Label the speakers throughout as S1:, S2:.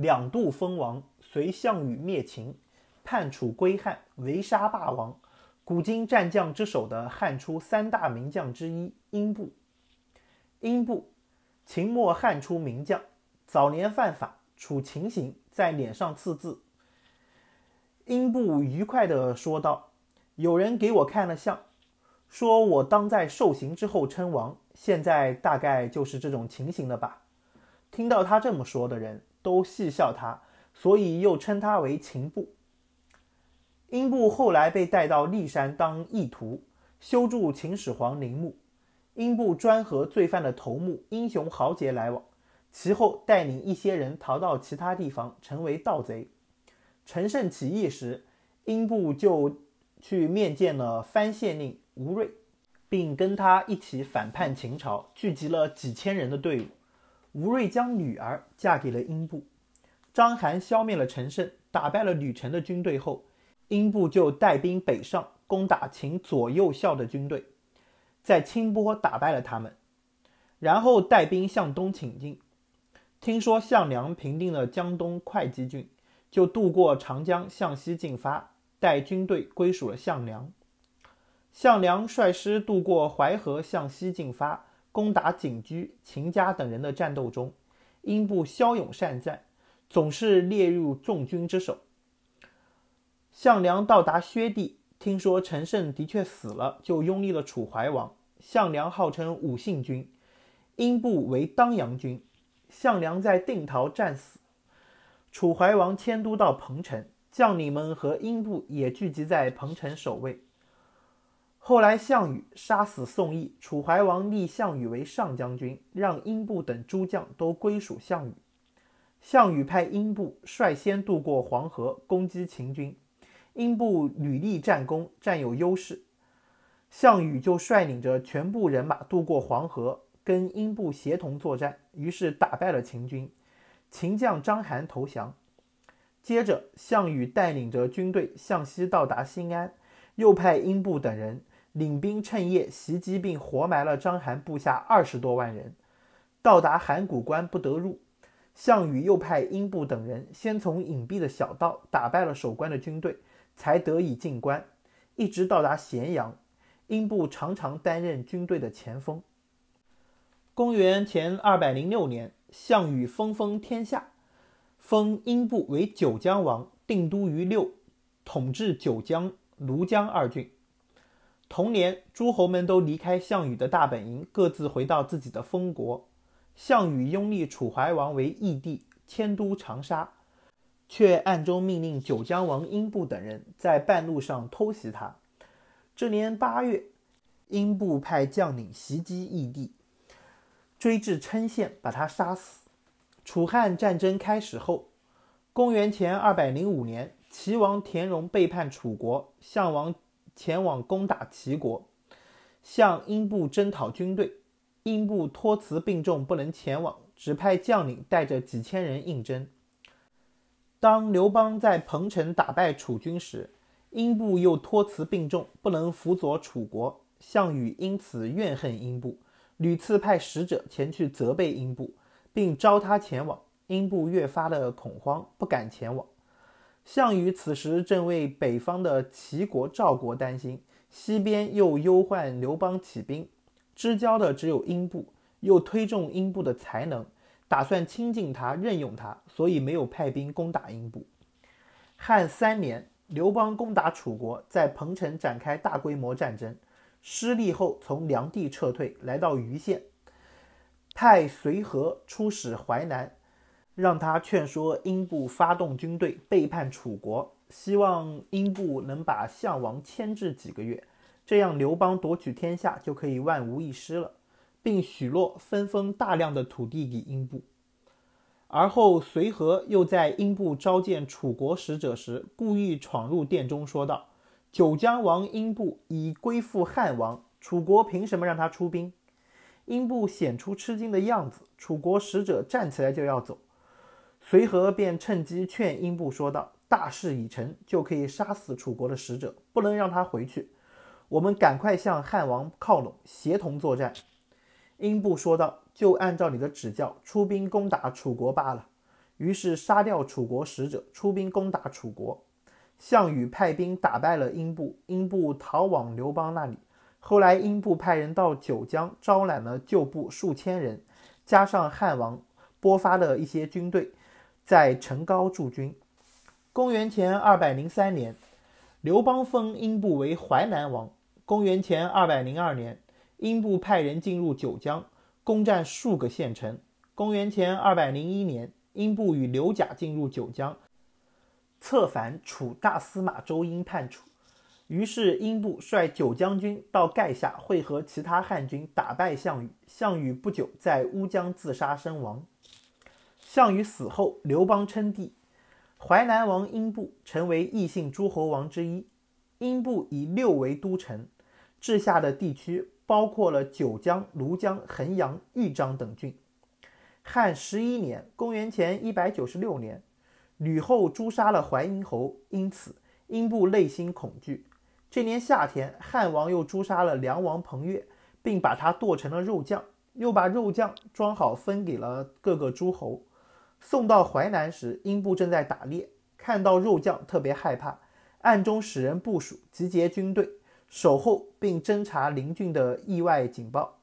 S1: 两度封王，随项羽灭秦，叛楚归汉，围杀霸王，古今战将之首的汉初三大名将之一，英布。英布，秦末汉初名将，早年犯法，处秦刑，在脸上刺字。英布愉快地说道：“有人给我看了相，说我当在受刑之后称王，现在大概就是这种情形了吧。”听到他这么说的人。都戏笑他，所以又称他为秦部。英布后来被带到骊山当役徒，修筑秦始皇陵墓。英布专和罪犯的头目、英雄豪杰来往，其后带领一些人逃到其他地方，成为盗贼。陈胜起义时，英布就去面见了藩县令吴瑞，并跟他一起反叛秦朝，聚集了几千人的队伍。吴瑞将女儿嫁给了英布。章邯消灭了陈胜，打败了吕臣的军队后，英布就带兵北上攻打秦左右校的军队，在清波打败了他们，然后带兵向东挺进。听说项梁平定了江东会稽郡，就渡过长江向西进发，带军队归属了项梁。项梁率师渡过淮河向西进发。攻打景驹、秦家等人的战斗中，英布骁勇善战，总是列入众军之首。项梁到达薛地，听说陈胜的确死了，就拥立了楚怀王。项梁号称武信君，英布为当阳君。项梁在定陶战死，楚怀王迁都到彭城，将领们和英布也聚集在彭城守卫。后来，项羽杀死宋义，楚怀王立项羽为上将军，让英布等诸将都归属项羽。项羽派英布率先渡过黄河攻击秦军，英布屡立战功，占有优势。项羽就率领着全部人马渡过黄河，跟英布协同作战，于是打败了秦军，秦将章邯投降。接着，项羽带领着军队向西到达新安，又派英布等人。领兵趁夜袭击并活埋了章邯部下二十多万人，到达函谷关不得入。项羽又派英布等人先从隐蔽的小道打败了守关的军队，才得以进关，一直到达咸阳。英布常常担任军队的前锋。公元前二百零六年，项羽分封天下，封英布为九江王，定都于六，统治九江、庐江二郡。同年，诸侯们都离开项羽的大本营，各自回到自己的封国。项羽拥立楚怀王为义帝，迁都长沙，却暗中命令九江王英布等人在半路上偷袭他。这年八月，英布派将领袭击义帝，追至郴县，把他杀死。楚汉战争开始后，公元前二百零五年，齐王田荣背叛楚国，项王。前往攻打齐国，向英布征讨军队。英布托辞病重，不能前往，只派将领带着几千人应征。当刘邦在彭城打败楚军时，英布又托辞病重，不能辅佐楚国。项羽因此怨恨英布，屡次派使者前去责备英布，并招他前往。英布越发的恐慌，不敢前往。项羽此时正为北方的齐国、赵国担心，西边又忧患刘邦起兵，支交的只有英布，又推重英布的才能，打算亲近他、任用他，所以没有派兵攻打英布。汉三年，刘邦攻打楚国，在彭城展开大规模战争，失利后从梁地撤退，来到虞县，派随何出使淮南。让他劝说英布发动军队背叛楚国，希望英布能把项王牵制几个月，这样刘邦夺取天下就可以万无一失了，并许诺分封大量的土地给英布。而后，随和又在英布召见楚国使者时，故意闯入殿中，说道：“九江王英布已归附汉王，楚国凭什么让他出兵？”英布显出吃惊的样子，楚国使者站起来就要走。随和便趁机劝英布说道：“大势已成，就可以杀死楚国的使者，不能让他回去。我们赶快向汉王靠拢，协同作战。”英布说道：“就按照你的指教，出兵攻打楚国罢了。”于是杀掉楚国使者，出兵攻打楚国。项羽派兵打败了英布，英布逃往刘邦那里。后来，英布派人到九江，招揽了旧部数千人，加上汉王拨发的一些军队。在成皋驻军。公元前二百零三年，刘邦封英布为淮南王。公元前二百零二年，英布派人进入九江，攻占数个县城。公元前二百零一年，英布与刘贾进入九江，策反楚大司马周殷叛楚，于是英布率九江军到盖下会合其他汉军，打败项羽。项羽不久在乌江自杀身亡。项羽死后，刘邦称帝，淮南王英布成为异姓诸侯王之一。英布以六为都城，治下的地区包括了九江、庐江、衡阳、豫章等郡。汉十一年（公元前一百九十六年），吕后诛杀了淮阴侯，因此英布内心恐惧。这年夏天，汉王又诛杀了梁王彭越，并把他剁成了肉酱，又把肉酱装好分给了各个诸侯。送到淮南时，英布正在打猎，看到肉酱特别害怕，暗中使人部署集结军队守候，并侦查邻郡的意外警报。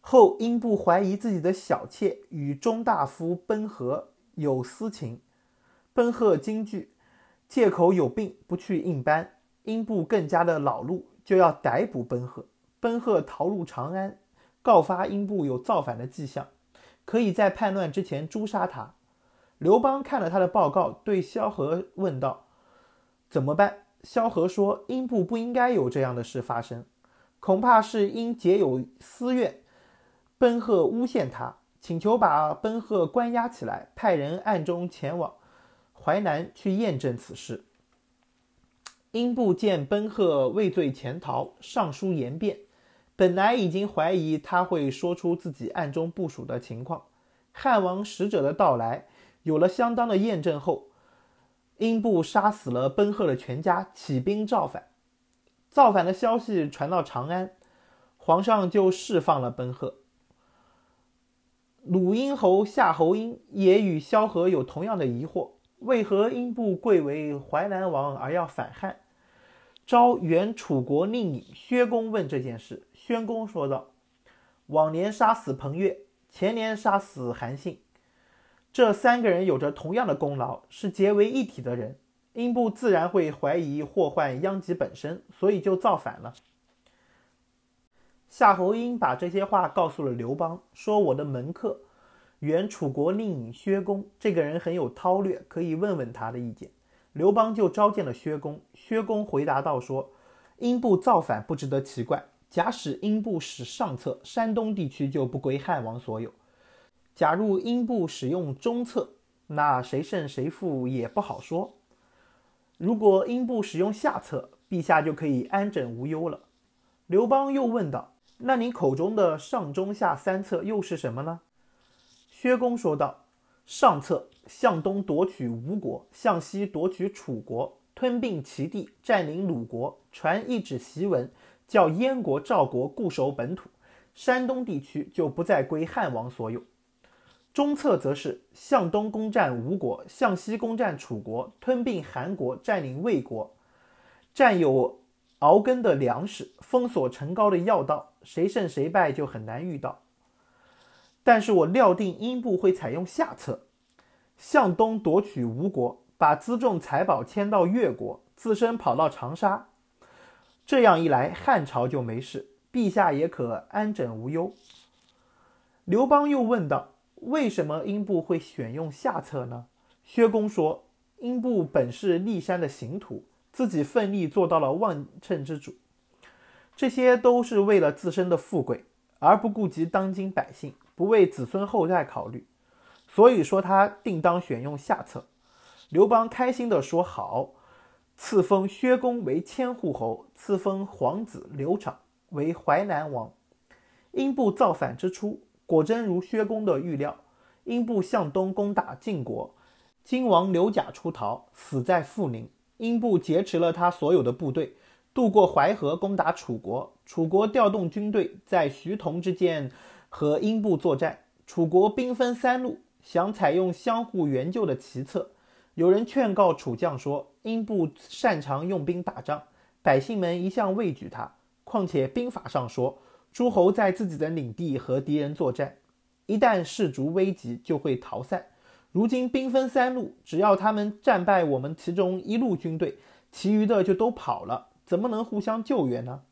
S1: 后英布怀疑自己的小妾与中大夫奔和有私情，奔和惊惧，借口有病不去应班。英布更加的老路，就要逮捕奔何，奔何逃入长安，告发英布有造反的迹象。可以在叛乱之前诛杀他。刘邦看了他的报告，对萧何问道：“怎么办？”萧何说：“英布不应该有这样的事发生，恐怕是因结有私怨，奔贺诬陷他。请求把奔贺关押起来，派人暗中前往淮南去验证此事。”英布见奔贺畏罪潜逃，上书言辩。本来已经怀疑他会说出自己暗中部署的情况，汉王使者的到来有了相当的验证后，英布杀死了奔贺的全家，起兵造反。造反的消息传到长安，皇上就释放了奔贺。鲁英侯夏侯婴也与萧何有同样的疑惑：为何英布贵为淮南王而要反汉？招原楚国令尹薛公问这件事。宣公说道：“往年杀死彭越，前年杀死韩信，这三个人有着同样的功劳，是结为一体的人，英布自然会怀疑祸患殃及本身，所以就造反了。”夏侯婴把这些话告诉了刘邦，说：“我的门客，原楚国令尹薛公，这个人很有韬略，可以问问他的意见。”刘邦就召见了薛公，薛公回答道：“说英布造反不值得奇怪。”假使英布使上策，山东地区就不归汉王所有；假如英布使用中策，那谁胜谁负也不好说；如果英布使用下策，陛下就可以安枕无忧了。刘邦又问道：“那您口中的上、中、下三策又是什么呢？”薛公说道：“上策向东夺取吴国，向西夺取楚国，吞并齐地，占领鲁国，传一纸檄文。”叫燕国、赵国固守本土，山东地区就不再归汉王所有。中策则是向东攻占吴国，向西攻占楚国，吞并韩国，占领魏国，占有敖根的粮食，封锁陈高的要道。谁胜谁败就很难遇到。但是我料定英布会采用下策，向东夺取吴国，把辎重财宝迁到越国，自身跑到长沙。这样一来，汉朝就没事，陛下也可安枕无忧。刘邦又问道：“为什么英布会选用下策呢？”薛公说：“英布本是骊山的行徒，自己奋力做到了万乘之主，这些都是为了自身的富贵，而不顾及当今百姓，不为子孙后代考虑。所以说他定当选用下策。”刘邦开心地说：“好。”赐封薛公为千户侯，赐封皇子刘长为淮南王。英布造反之初，果真如薛公的预料，英布向东攻打晋国，晋王刘贾出逃，死在阜宁。英布劫持了他所有的部队，渡过淮河攻打楚国。楚国调动军队在徐桐之间和英布作战，楚国兵分三路，想采用相互援救的奇策。有人劝告楚将说：“英布擅长用兵打仗，百姓们一向畏惧他。况且兵法上说，诸侯在自己的领地和敌人作战，一旦士卒危急，就会逃散。如今兵分三路，只要他们战败我们其中一路军队，其余的就都跑了，怎么能互相救援呢？”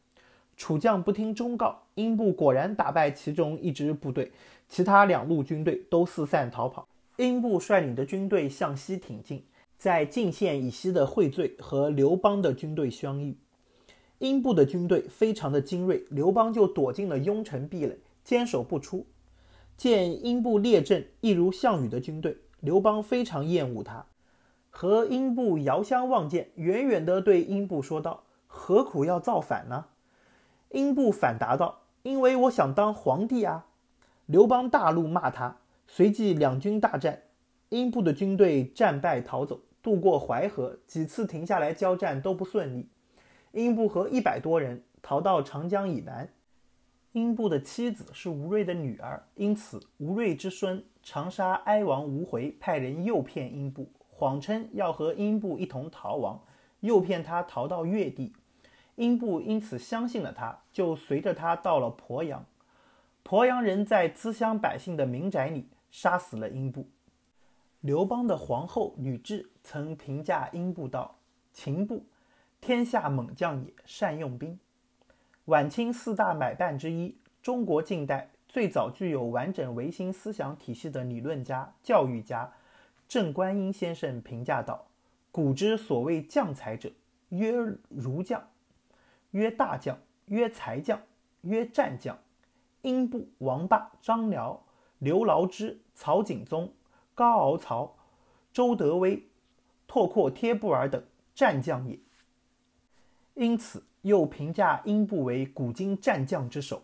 S1: 楚将不听忠告，英布果然打败其中一支部队，其他两路军队都四散逃跑。英布率领的军队向西挺进，在晋县以西的会罪和刘邦的军队相遇。英布的军队非常的精锐，刘邦就躲进了雍城壁垒，坚守不出。见英布列阵，一如项羽的军队，刘邦非常厌恶他，和英布遥相望见，远远地对英布说道：“何苦要造反呢？”英布反答道：“因为我想当皇帝啊！”刘邦大怒，骂他。随即两军大战，英布的军队战败逃走，渡过淮河，几次停下来交战都不顺利。英布和一百多人逃到长江以南。英布的妻子是吴瑞的女儿，因此吴瑞之孙长沙哀王吴回派人诱骗英布，谎称要和英布一同逃亡，诱骗他逃到越地。英布因此相信了他，就随着他到了鄱阳。鄱阳人在资乡百姓的民宅里。杀死了英布。刘邦的皇后吕雉曾评价英布道：“秦布，天下猛将也，善用兵。”晚清四大买办之一、中国近代最早具有完整维新思想体系的理论家、教育家郑观音先生评价道：“古之所谓将才者，曰儒将，曰大将，曰才将，曰战将。英布、王霸、张辽。”刘劳之、曹景宗、高敖曹、周德威、拓阔贴布尔等战将也。因此，又评价英布为古今战将之首。